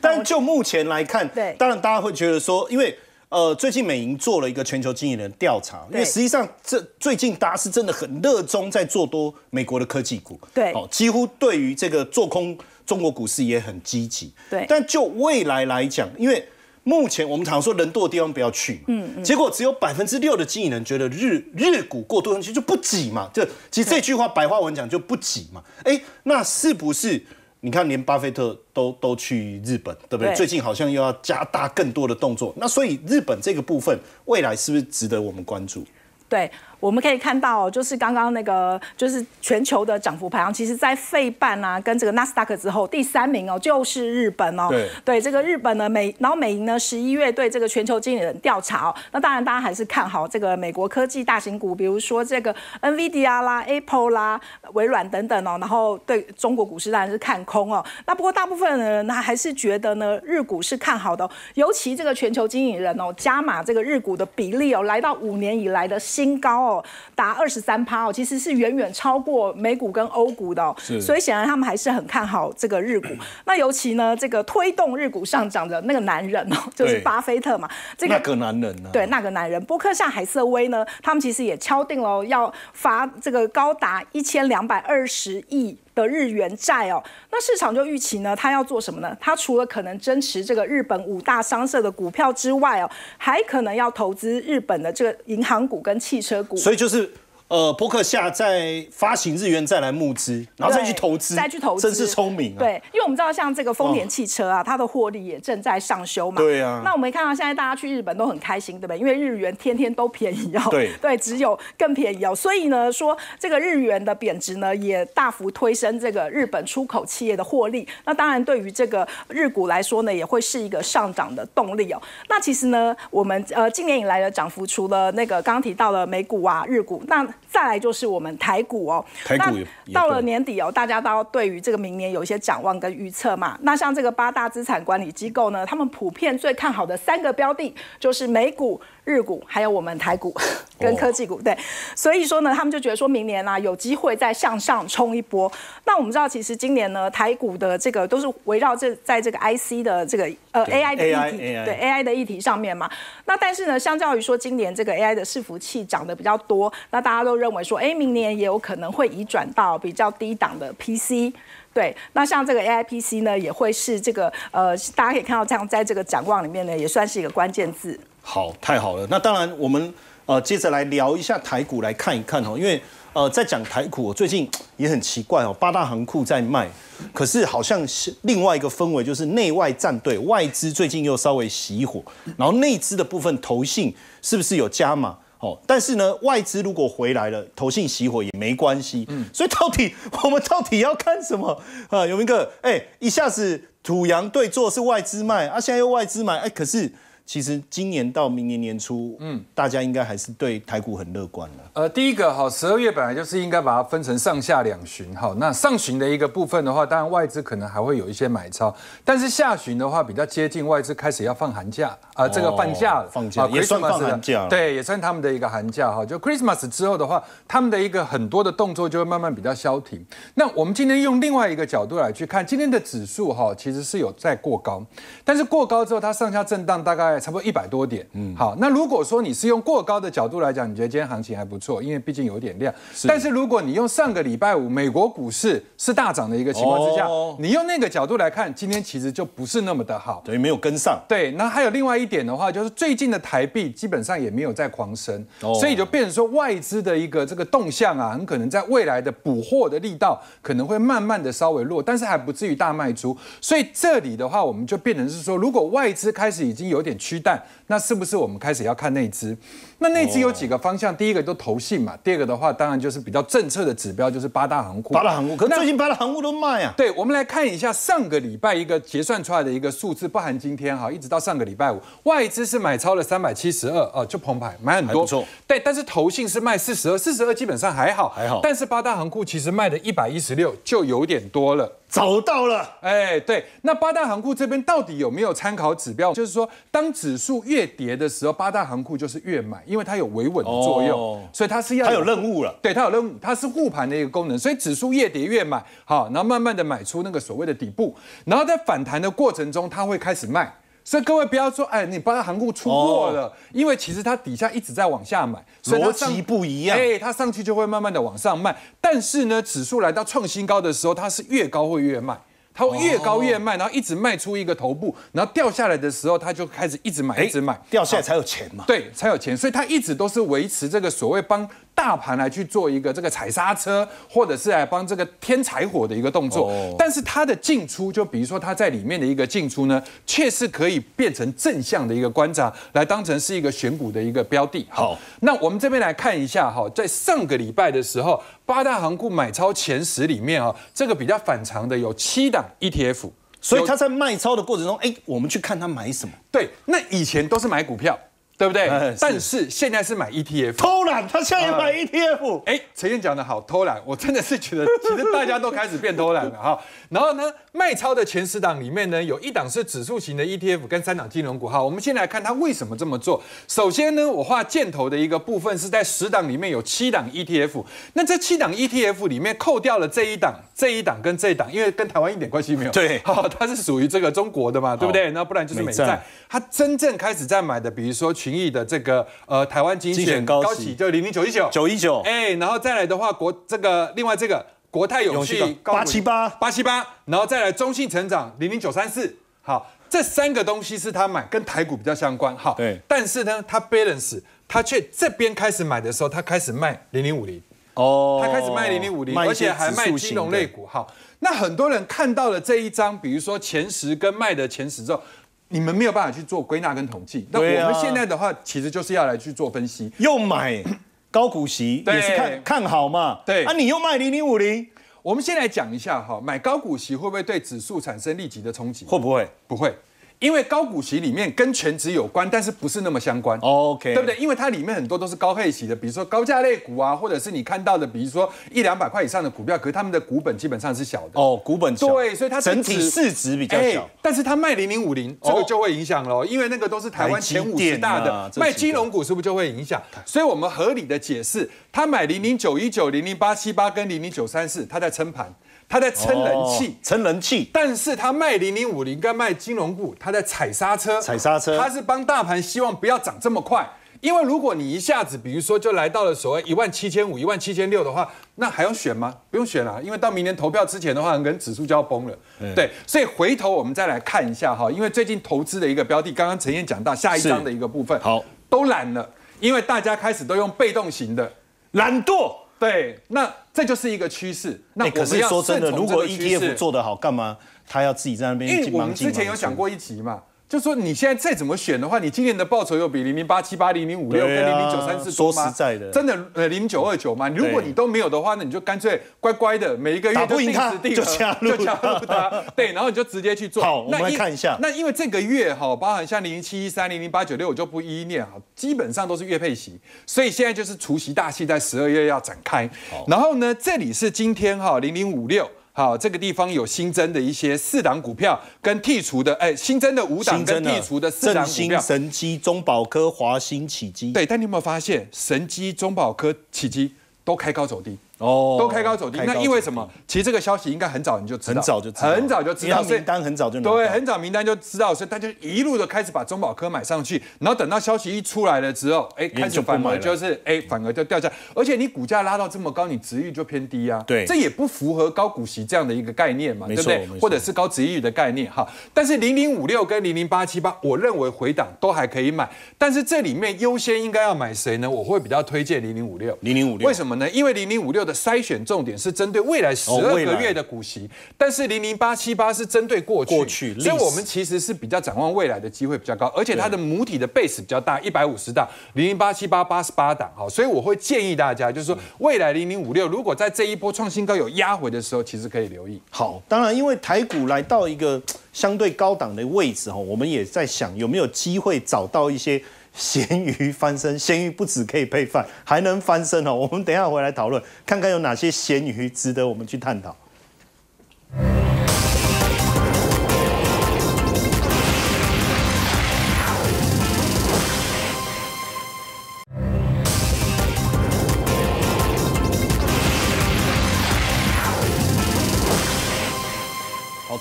但。[LAUGHS] 就目前来看，对，当然大家会觉得说，因为呃，最近美银做了一个全球经理人调查，因为实际上这最近大家是真的很热衷在做多美国的科技股，对，哦，几乎对于这个做空中国股市也很积极，对。但就未来来讲，因为目前我们常说人多的地方不要去，嗯嗯，结果只有百分之六的经理人觉得日日股过多拥去就不挤嘛，这其实这句话白话文讲就不挤嘛，哎，那是不是？你看，连巴菲特都都去日本，对不对？最近好像又要加大更多的动作，那所以日本这个部分，未来是不是值得我们关注？对。我们可以看到，就是刚刚那个，就是全球的涨幅排行，其实，在费半啊跟这个纳斯达克之后，第三名哦就是日本哦。对对，这个日本呢，美，然后美银呢十一月对这个全球经理人调查，哦，那当然大家还是看好这个美国科技大型股，比如说这个 NVIDIA 啦、Apple 啦、微软等等哦。然后对中国股市当然是看空哦。那不过大部分的人他还是觉得呢日股是看好的，尤其这个全球经理人哦加码这个日股的比例哦，来到五年以来的新高。哦，达二十三趴哦，其实是远远超过美股跟欧股的哦，所以显然他们还是很看好这个日股。[CLEARS THROAT] 那尤其呢，这个推动日股上涨的那个男人哦，就是巴菲特嘛，这个那个男人呢，对那个男人，波克夏海瑟威呢，他们其实也敲定了要发这个高达一千两百二十亿。的日元债哦，那市场就预期呢，它要做什么呢？它除了可能增持这个日本五大商社的股票之外哦，还可能要投资日本的这个银行股跟汽车股，所以就是。呃，博客下再发行日元再来募资，然后再去投资，再去投资，真是聪明啊！对，因为我们知道像这个丰田汽车啊，它的获利也正在上修嘛。对啊，那我们看到现在大家去日本都很开心，对不对？因为日元天天都便宜哦，对，只有更便宜哦。所以呢，说这个日元的贬值呢，也大幅推升这个日本出口企业的获利。那当然，对于这个日股来说呢，也会是一个上涨的动力哦。那其实呢，我们呃，今年以来的涨幅，除了那个刚刚提到了美股啊、日股，那再来就是我们台股哦，台股到了年底哦，大家都对于这个明年有一些展望跟预测嘛。那像这个八大资产管理机构呢，他们普遍最看好的三个标的，就是美股、日股，还有我们台股。跟科技股对，所以说呢，他们就觉得说明年啦，有机会再向上冲一波。那我们知道，其实今年呢，台股的这个都是围绕这在这个 IC 的这个呃 AI 的议题，对 AI 的议题上面嘛。那但是呢，相较于说今年这个 AI 的伺服器涨得比较多，那大家都认为说，哎，明年也有可能会移转到比较低档的 PC。对，那像这个 AI PC 呢，也会是这个呃，大家可以看到这样在这个展望里面呢，也算是一个关键字。好，太好了。那当然我们。呃，接着来聊一下台股，来看一看哦。因为呃，在讲台股，我最近也很奇怪哦。八大行库在卖，可是好像是另外一个氛围，就是内外站队，外资最近又稍微熄火，然后内资的部分投信是不是有加码？哦，但是呢，外资如果回来了，投信熄火也没关系。嗯。所以到底我们到底要看什么？啊，有明哥，哎，一下子土洋对坐是外资卖，啊，现在又外资买，哎，可是。其实今年到明年年初，嗯，大家应该还是对台股很乐观了。呃，第一个哈，十二月本来就是应该把它分成上下两旬哈。那上旬的一个部分的话，当然外资可能还会有一些买超，但是下旬的话比较接近外资开始要放寒假啊，这个放假了，放假也算放寒假，对，也算他们的一个寒假哈。就 Christmas 之后的话，他们的一个很多的动作就会慢慢比较消停。那我们今天用另外一个角度来去看今天的指数哈，其实是有在过高，但是过高之后它上下震荡大概。差不多一百多点，嗯，好，那如果说你是用过高的角度来讲，你觉得今天行情还不错，因为毕竟有点量。但是如果你用上个礼拜五美国股市是大涨的一个情况之下，你用那个角度来看，今天其实就不是那么的好，等于没有跟上。对，那还有另外一点的话，就是最近的台币基本上也没有在狂升，所以就变成说外资的一个这个动向啊，很可能在未来的补货的力道可能会慢慢的稍微弱，但是还不至于大卖出。所以这里的话，我们就变成是说，如果外资开始已经有点。虚蛋，那是不是我们开始要看那只？那内资有几个方向，第一个都投信嘛，第二个的话当然就是比较政策的指标，就是八大行库。八大行库，可最近八大行库都卖啊。对，我们来看一下上个礼拜一个结算出来的一个数字，不含今天哈，一直到上个礼拜五，外资是买超了三百七十二啊，就澎湃买很多。对，但是投信是卖四十二，四十二基本上还好还好。但是八大行库其实卖的一百一十六，就有点多了。找到了。哎，对，那八大行库这边到底有没有参考指标？就是说，当指数越跌的时候，八大行库就是越买。因为它有维稳的作用，所以它是要它有任务了。对，它有任务，它是护盘的一个功能。所以指数越跌越买，好，然后慢慢的买出那个所谓的底部，然后在反弹的过程中，它会开始卖。所以各位不要说，哎，你帮它扛住出货了，因为其实它底下一直在往下买，逻辑不一样。哎，它上去就会慢慢的往上卖，但是呢，指数来到创新高的时候，它是越高会越卖。它越高越卖，然后一直卖出一个头部，然后掉下来的时候，它就开始一直买，一直买，掉下来才有钱嘛？对，才有钱，所以它一直都是维持这个所谓帮。大盘来去做一个这个踩刹车，或者是来帮这个添柴火的一个动作，但是它的进出，就比如说它在里面的一个进出呢，却是可以变成正向的一个观察，来当成是一个选股的一个标的。好，那我们这边来看一下哈，在上个礼拜的时候，八大行库买超前十里面啊，这个比较反常的有七档 ETF，所以它在卖超的过程中，哎，我们去看它买什么？对，那以前都是买股票。对不对？但是现在是买 ETF，偷懒，他现在买 ETF。哎，陈燕讲得好，偷懒，我真的是觉得，[LAUGHS] 其实大家都开始变偷懒了哈。然后呢，卖超的前十档里面呢，有一档是指数型的 ETF，跟三档金融股。哈，我们先来看他为什么这么做。首先呢，我画箭头的一个部分是在十档里面有七档 ETF，那这七档 ETF 里面扣掉了这一档、这一档跟这一档，因为跟台湾一点关系没有。对，哈，[LAUGHS] 它是属于这个中国的嘛，对不对？那不然就是美债。他真正开始在买的，比如说去。权益的这个呃，台湾精选高企就零零九一九九一九，哎，然后再来的话，国这个另外这个国泰永续八七八八七八，然后再来中信成长零零九三四，好，这三个东西是他买，跟台股比较相关，好，对，但是呢，他 balance，他却这边开始买的时候，他开始卖零零五零，哦，他开始卖零零五零，而且还卖金融类股，好，那很多人看到了这一张，比如说前十跟卖的前十之后。你们没有办法去做归纳跟统计，那我们现在的话，其实就是要来去做分析。又买高股息，也是看看好嘛？对，啊，你又卖零零五零？我们先来讲一下哈，买高股息会不会对指数产生立即的冲击？会不会？不会。因为高股息里面跟全值有关，但是不是那么相关。OK，对不对？因为它里面很多都是高配息的，比如说高价类股啊，或者是你看到的，比如说一两百块以上的股票，可是他们的股本基本上是小的。哦，股本小，对，所以它整体市值比较小。但是它卖零零五零，这个就会影响了，因为那个都是台湾前五十大的卖金融股，是不是就会影响？所以我们合理的解释，他买零零九一九、零零八七八跟零零九三四，他在撑盘。他在撑人气，撑人气，但是他卖零零五零跟卖金融股，他在踩刹车，踩刹车，他是帮大盘，希望不要涨这么快。因为如果你一下子，比如说就来到了所谓一万七千五、一万七千六的话，那还用选吗？不用选了，因为到明年投票之前的话，可能指数就要崩了。对，所以回头我们再来看一下哈，因为最近投资的一个标的，刚刚陈燕讲到下一章的一个部分，好，都懒了，因为大家开始都用被动型的懒惰。对，那这就是一个趋势。那可是说真的，如果 ETF 做得好，干嘛他要自己在那边进因为我们之前有讲过一集嘛。就说你现在再怎么选的话，你今年的报酬又比零零八七八零零五六跟零零九三四，说实在的，真的呃零九二九吗？如果你都没有的话，那你就干脆乖乖的每一个月打不定他就加入，就加入他，对，然后你就直接去做。好，我们来看一下。那因为这个月哈，包含像零零七一三零零八九六，我就不一一念哈，基本上都是月配型，所以现在就是除夕大戏在十二月要展开。然后呢，这里是今天哈零零五六。好，这个地方有新增的一些四档股票跟剔除的，哎，新增的五档跟剔除的四档股票，兴、神机、中保科、华兴、起基。对，但你有没有发现，神机、中保科、起基都开高走低？哦，都开高走低，那意味什么？其实这个消息应该很早你就知道，很早就很早就知道名单很早就对，很早名单就知道，所以大家一路的开始把中保科买上去，然后等到消息一出来了之后，哎，开始反，而就是哎，反而就掉下。而且你股价拉到这么高，你值域就偏低啊，对，这也不符合高股息这样的一个概念嘛，对不对？或者是高值域的概念哈。但是零零五六跟零零八七八，我认为回档都还可以买，但是这里面优先应该要买谁呢？我会比较推荐零零五六，零零五六为什么呢？因为零零五六。的筛选重点是针对未来十二个月的股息，但是零零八七八是针对过去过去，所以我们其实是比较展望未来的机会比较高，而且它的母体的 base 比较大，一百五十档，零零八七八八十八档，好，所以我会建议大家，就是说未来零零五六如果在这一波创新高有压回的时候，其实可以留意。好，当然因为台股来到一个相对高档的位置哈，我们也在想有没有机会找到一些。咸鱼翻身，咸鱼不止可以配饭，还能翻身哦。我们等下回来讨论，看看有哪些咸鱼值得我们去探讨。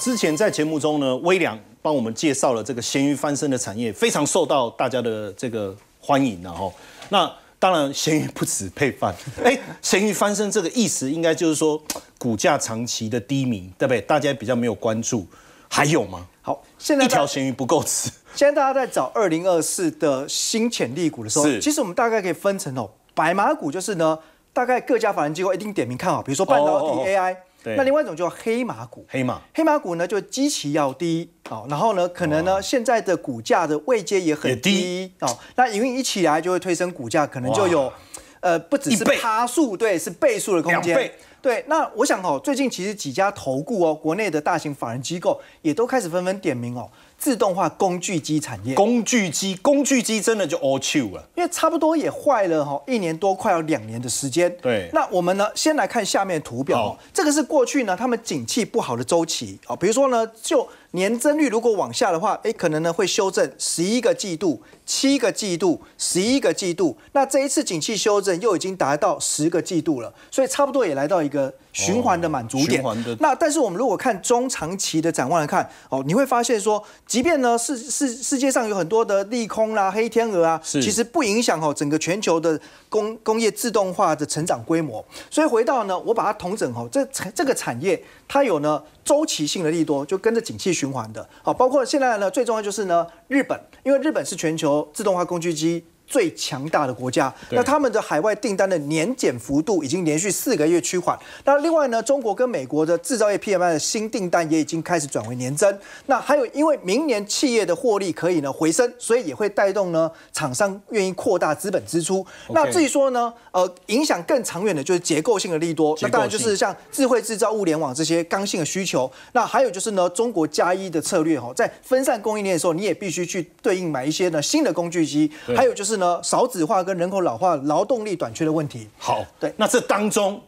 之前在节目中呢，微良帮我们介绍了这个“咸鱼翻身”的产业，非常受到大家的这个欢迎，然后，那当然，咸鱼不止配饭，[LAUGHS] 哎，咸鱼翻身这个意思应该就是说股价长期的低迷，对不对？大家比较没有关注，还有吗？好，现在一条咸鱼不够吃。现在大家在找二零二四的新潜力股的时候，其实我们大概可以分成哦，白马股就是呢，大概各家法人机构一定点名看好，比如说半导体、AI。那另外一种叫黑马股，黑马黑马股呢，就基期要低哦，然后呢，可能呢现在的股价的位阶也很低哦，那营运一起来就会推升股价，可能就有呃不只是趴数，对，是倍数的空间，对。那我想哦，最近其实几家投顾哦，国内的大型法人机构也都开始纷纷点名哦。自动化工具机产业，工具机，工具机真的就 all true 了，因为差不多也坏了哈，一年多，快要两年的时间。对，那我们呢，先来看下面图表，这个是过去呢，他们景气不好的周期，啊，比如说呢，就年增率如果往下的话，哎，可能呢会修正十一个季度。七个季度，十一个季度，那这一次景气修正又已经达到十个季度了，所以差不多也来到一个循环的满足点。那但是我们如果看中长期的展望来看，哦，你会发现说，即便呢世世世界上有很多的利空啦、黑天鹅啊，其实不影响哦整个全球的工工业自动化的成长规模。所以回到呢，我把它统整哦，这这个产业它有呢周期性的利多，就跟着景气循环的好，包括现在呢最重要就是呢日本，因为日本是全球。自动化工具机。最强大的国家，那他们的海外订单的年减幅度已经连续四个月趋缓。那另外呢，中国跟美国的制造业 PMI 的新订单也已经开始转为年增。那还有，因为明年企业的获利可以呢回升，所以也会带动呢厂商愿意扩大资本支出。那至于说呢，呃，影响更长远的就是结构性的利多，那当然就是像智慧制造、物联网这些刚性的需求。那还有就是呢，中国加一的策略哈，在分散供应链的时候，你也必须去对应买一些呢新的工具机，还有就是。呢，少子化跟人口老化、劳动力短缺的问题。好，对，那这当中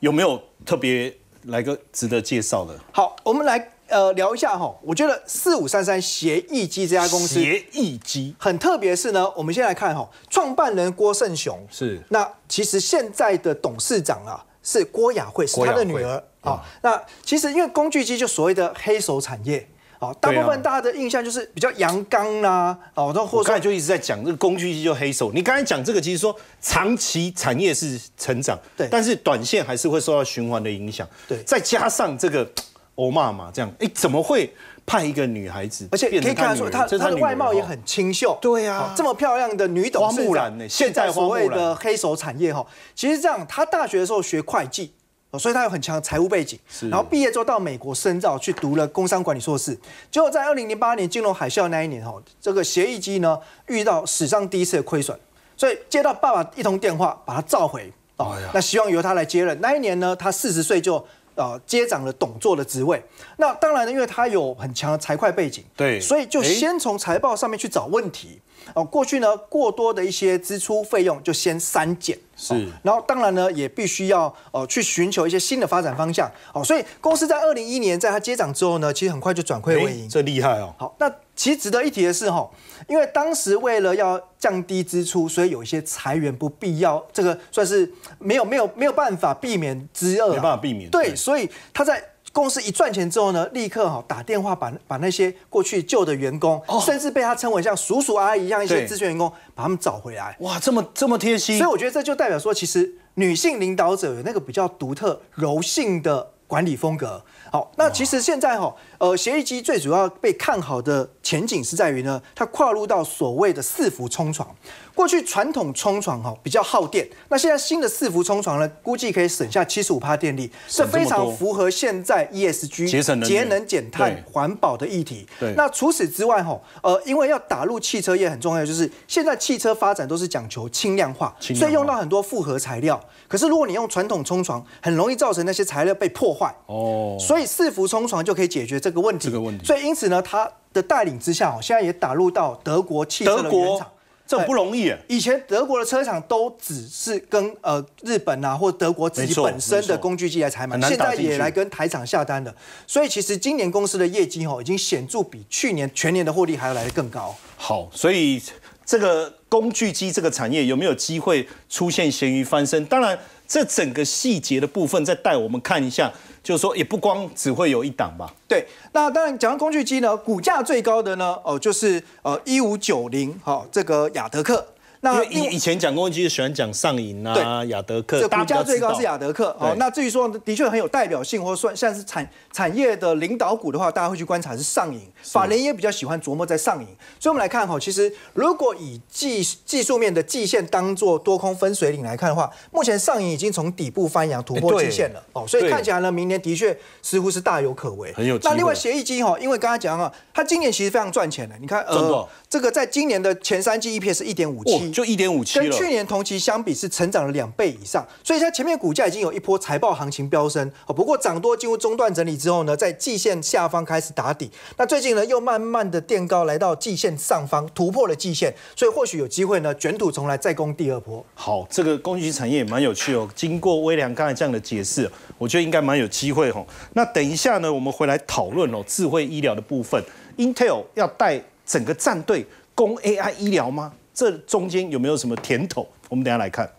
有没有特别来个值得介绍的？好，我们来呃聊一下哈。我觉得四五三三协议机这家公司，协议机很特别是呢。我们先来看哈，创办人郭胜雄是。那其实现在的董事长啊是郭雅慧，是他的女儿啊。那其实因为工具机就所谓的黑手产业。大部分大家的印象就是比较阳刚啦，哦，那或者就一直在讲这个工具机就黑手。你刚才讲这个，其实说长期产业是成长，对，但是短线还是会受到循环的影响，对。再加上这个欧 [TSK] 妈妈这样哎，怎么会派一个女孩子？而且可以看得出她她的外貌也很清秀，对呀，这么漂亮的女董事长。现在所谓的黑手产业哈，其实这样，她大学的时候学会计。所以他有很强的财务背景，然后毕业之后到美国深造，去读了工商管理硕士。结果在二零零八年金融海啸那一年，哈，这个协议机呢遇到史上第一次的亏损，所以接到爸爸一通电话，把他召回。哦那希望由他来接任。那一年呢，他四十岁就。啊，接掌了董座的职位，那当然呢，因为他有很强的财会背景，对，所以就先从财报上面去找问题哦。过去呢，过多的一些支出费用就先删减，是，然后当然呢，也必须要哦去寻求一些新的发展方向哦。所以公司在二零一一年在他接掌之后呢，其实很快就转亏为盈，这厉害哦。好，那。其实值得一提的是哈，因为当时为了要降低支出，所以有一些裁员不必要，这个算是没有没有没有办法避免之二，没办法避免。对，所以他在公司一赚钱之后呢，立刻哈打电话把把那些过去旧的员工，甚至被他称为像叔叔阿姨一样一些资深员工，把他们找回来。哇，这么这么贴心。所以我觉得这就代表说，其实女性领导者有那个比较独特柔性的管理风格。好，那其实现在哈。呃，协议机最主要被看好的前景是在于呢，它跨入到所谓的四伏冲床。过去传统冲床哈比较耗电，那现在新的四伏冲床呢，估计可以省下七十五帕电力，是非常符合现在 ESG 节能、节能减碳、环保的议题。那除此之外哈，呃，因为要打入汽车业很重要，就是现在汽车发展都是讲求轻量化，所以用到很多复合材料。可是如果你用传统冲床，很容易造成那些材料被破坏。哦，所以四伏冲床就可以解决这。这个问题，所以因此呢，他的带领之下，哦，现在也打入到德国汽车的原厂，这不容易。以前德国的车厂都只是跟呃日本啊或德国自己本身的工具机来采买，现在也来跟台厂下单的。所以其实今年公司的业绩哦，已经显著比去年全年的获利还要来得更高。好，所以这个工具机这个产业有没有机会出现咸鱼翻身？当然，这整个细节的部分再带我们看一下。就是说，也不光只会有一档吧？对，那当然，讲到工具机呢，股价最高的呢，哦，就是呃一五九零，哈，这个亚德克，那以以前讲过，其实喜欢讲上影啊，雅德克，股家最高是雅德克哦。那至于说的确很有代表性，或算像是产产业的领导股的话，大家会去观察是上瘾，法人也比较喜欢琢磨在上瘾。所以我们来看哈，其实如果以技技术面的季线当做多空分水岭来看的话，目前上影已经从底部翻扬突破季线了哦，所以看起来呢，明年的确似乎是大有可为。很有。那另外协议机哈，因为刚才讲啊，它今年其实非常赚钱的，你看呃，这个在今年的前三季 EPS 一点五七。就一点五七了，跟去年同期相比是成长了两倍以上，所以它前面股价已经有一波财报行情飙升哦。不过涨多进入中段整理之后呢，在季线下方开始打底，那最近呢又慢慢的垫高来到季线上方，突破了季线，所以或许有机会呢卷土重来再攻第二波。好，这个工具产业也蛮有趣哦。经过微良刚才这样的解释，我觉得应该蛮有机会吼。那等一下呢，我们回来讨论哦，智慧医疗的部分，Intel 要带整个战队攻 AI 医疗吗？这中间有没有什么甜头？我们等下来看。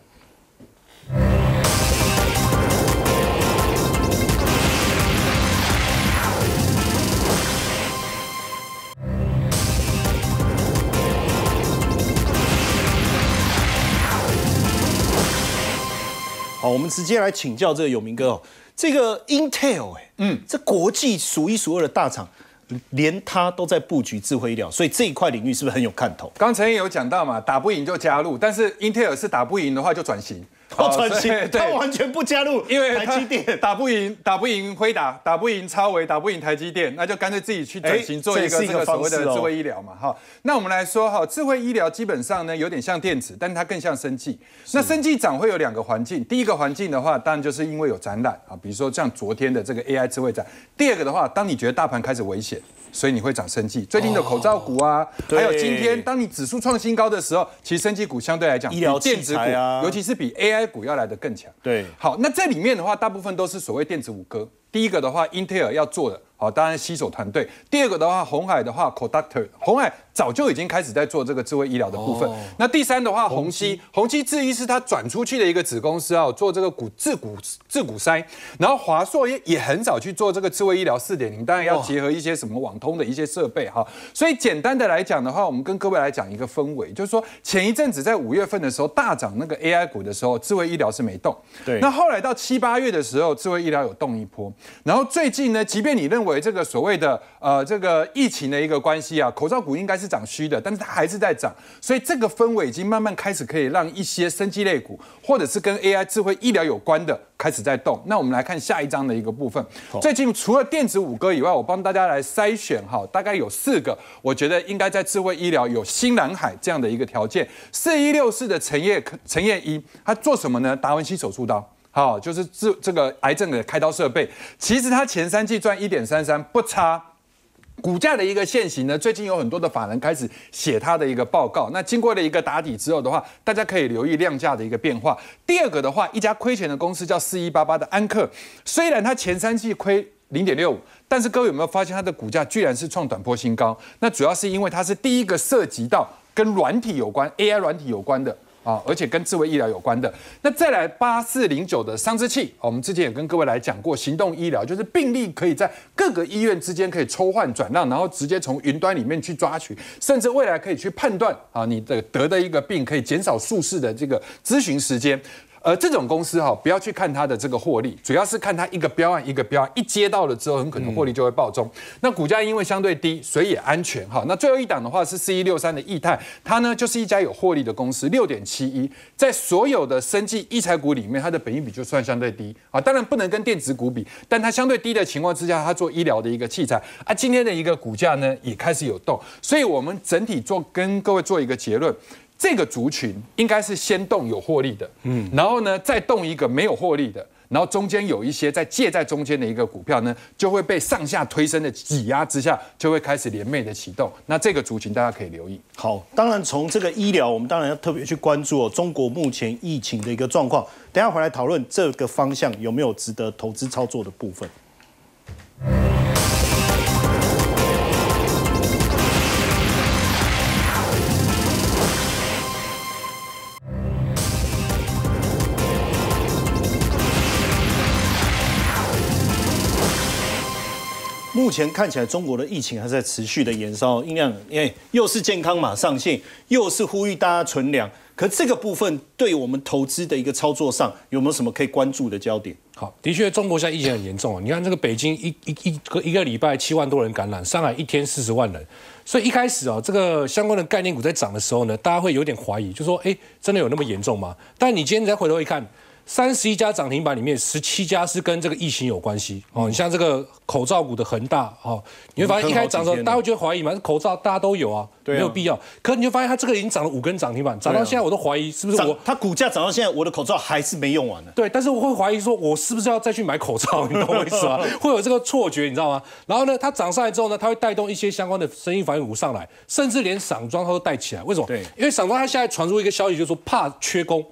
好，我们直接来请教这个永明哥哦，这个 Intel 哎，嗯，这国际数一数二的大厂。连它都在布局智慧医疗，所以这一块领域是不是很有看头？刚才也有讲到嘛，打不赢就加入，但是英特尔是打不赢的话就转型。转型，[LAUGHS] 他完全不加入，因为台积电打不赢，打不赢辉达，打不赢超维，打不赢台积电，那就干脆自己去转型做一个这个所谓的智慧医疗嘛，哈。那我们来说哈，智慧医疗基本上呢，有点像电子，但它更像生技。那生技涨会有两个环境，第一个环境的话，当然就是因为有展览啊，比如说像昨天的这个 AI 智慧展。第二个的话，当你觉得大盘开始危险，所以你会涨生技。最近的口罩股啊，还有今天当你指数创新高的时候，其实生技股相对来讲，医疗电子股，尤其是比 AI。A 股要来的更强，对，好，那这里面的话，大部分都是所谓电子五哥，第一个的话，Intel 要做的。好，当然西手团队。第二个的话，红海的话 c o d u c t o r 红海早就已经开始在做这个智慧医疗的部分。那第三的话，宏熙，宏熙智医是它转出去的一个子公司啊，做这个骨自骨自骨塞。然后华硕也也很早去做这个智慧医疗四点零，当然要结合一些什么网通的一些设备哈。所以简单的来讲的话，我们跟各位来讲一个氛围，就是说前一阵子在五月份的时候大涨那个 AI 股的时候，智慧医疗是没动。对。那后来到七八月的时候，智慧医疗有动一波。然后最近呢，即便你认为这个所谓的呃这个疫情的一个关系啊，口罩股应该是涨虚的，但是它还是在涨，所以这个氛围已经慢慢开始可以让一些生机类股或者是跟 AI 智慧医疗有关的开始在动。那我们来看下一章的一个部分。最近除了电子五哥以外，我帮大家来筛选哈，大概有四个，我觉得应该在智慧医疗有新蓝海这样的一个条件。四一六四的陈业陈业一，他做什么呢？达文西手术刀。好，就是这这个癌症的开刀设备，其实它前三季赚一点三三，不差。股价的一个现形呢，最近有很多的法人开始写它的一个报告。那经过了一个打底之后的话，大家可以留意量价的一个变化。第二个的话，一家亏钱的公司叫四一八八的安克，虽然它前三季亏零点六五，但是各位有没有发现它的股价居然是创短波新高？那主要是因为它是第一个涉及到跟软体有关、AI 软体有关的。啊，而且跟智慧医疗有关的，那再来八四零九的伤之器，我们之前也跟各位来讲过，行动医疗就是病例可以在各个医院之间可以抽换转让，然后直接从云端里面去抓取，甚至未来可以去判断啊，你的得的一个病可以减少术式的这个咨询时间。而这种公司哈，不要去看它的这个获利，主要是看它一个标案一个标案一接到了之后，很可能获利就会暴增。那股价因为相对低，所以安全哈。那最后一档的话是四一六三的易泰，它呢就是一家有获利的公司，六点七一，在所有的生技医材股里面，它的本益比就算相对低啊。当然不能跟电子股比，但它相对低的情况之下，它做医疗的一个器材啊，今天的一个股价呢也开始有动。所以我们整体做跟各位做一个结论。这个族群应该是先动有获利的，嗯，然后呢再动一个没有获利的，然后中间有一些在借在中间的一个股票呢，就会被上下推升的挤压之下，就会开始连袂的启动。那这个族群大家可以留意。好，当然从这个医疗，我们当然要特别去关注哦。中国目前疫情的一个状况，等下回来讨论这个方向有没有值得投资操作的部分。目前看起来，中国的疫情还在持续的延烧。因为，因为又是健康码上线，又是呼吁大家存粮。可这个部分对我们投资的一个操作上，有没有什么可以关注的焦点？好，的确，中国现在疫情很严重啊。你看这个北京一一个一个礼拜七万多人感染，上海一天四十万人。所以一开始啊，这个相关的概念股在涨的时候呢，大家会有点怀疑，就说：哎，真的有那么严重吗？但你今天再回头一看。三十一家涨停板里面，十七家是跟这个疫情有关系哦。你像这个口罩股的恒大哦，你会发现一开始涨的时候，大家会觉得怀疑嘛，口罩大家都有啊，没有必要。可你就发现它这个已经涨了五根涨停板，涨到现在我都怀疑是不是我它股价涨到现在，我的口罩还是没用完呢。对，但是我会怀疑说，我是不是要再去买口罩？[LAUGHS] 你懂我意思吗？[LAUGHS] 会有这个错觉，你知道吗？然后呢，它涨上来之后呢，它会带动一些相关的生意反应股上来，甚至连散装它都带起来。为什么？对，因为散装它现在传出一个消息，就是说怕缺工。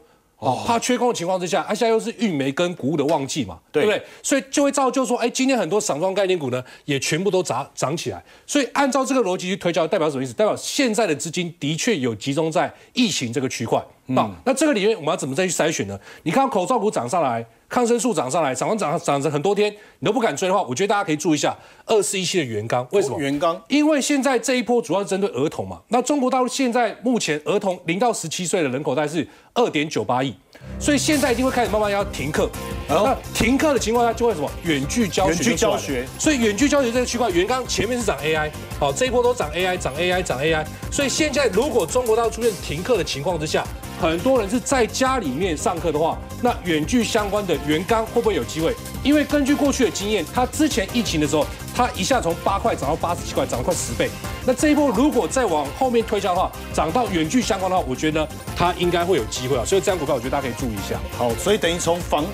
哦，怕缺工的情况之下，而现在又是玉煤跟谷物的旺季嘛，对不对？所以就会造就说，哎，今天很多散装概念股呢，也全部都涨涨起来。所以按照这个逻辑去推敲，代表什么意思？代表现在的资金的确有集中在疫情这个区块。那那这个里面我们要怎么再去筛选呢？你看口罩股涨上来，抗生素涨上来，涨完涨涨着很多天，你都不敢追的话，我觉得大家可以注意一下二四一七的原刚为什么？原刚，因为现在这一波主要是针对儿童嘛。那中国陆现在目前儿童零到十七岁的人口概是二点九八亿，所以现在一定会开始慢慢要停课。那停课的情况下就会什么？远距教学，远距教学。所以远距教学这个区块，元刚前面是涨 AI，好，这一波都涨 AI，涨 AI，涨 AI。所以现在如果中国大陆出现停课的情况之下，很多人是在家里面上课的话，那远距相关的原刚会不会有机会？因为根据过去的经验，他之前疫情的时候，他一下从八块涨到八十七块，涨了快十倍。那这一波如果再往后面推销的话，涨到远距相关的话，我觉得它应该会有机会啊。所以这张股票，我觉得大家可以注意一下。好，所以等于从房。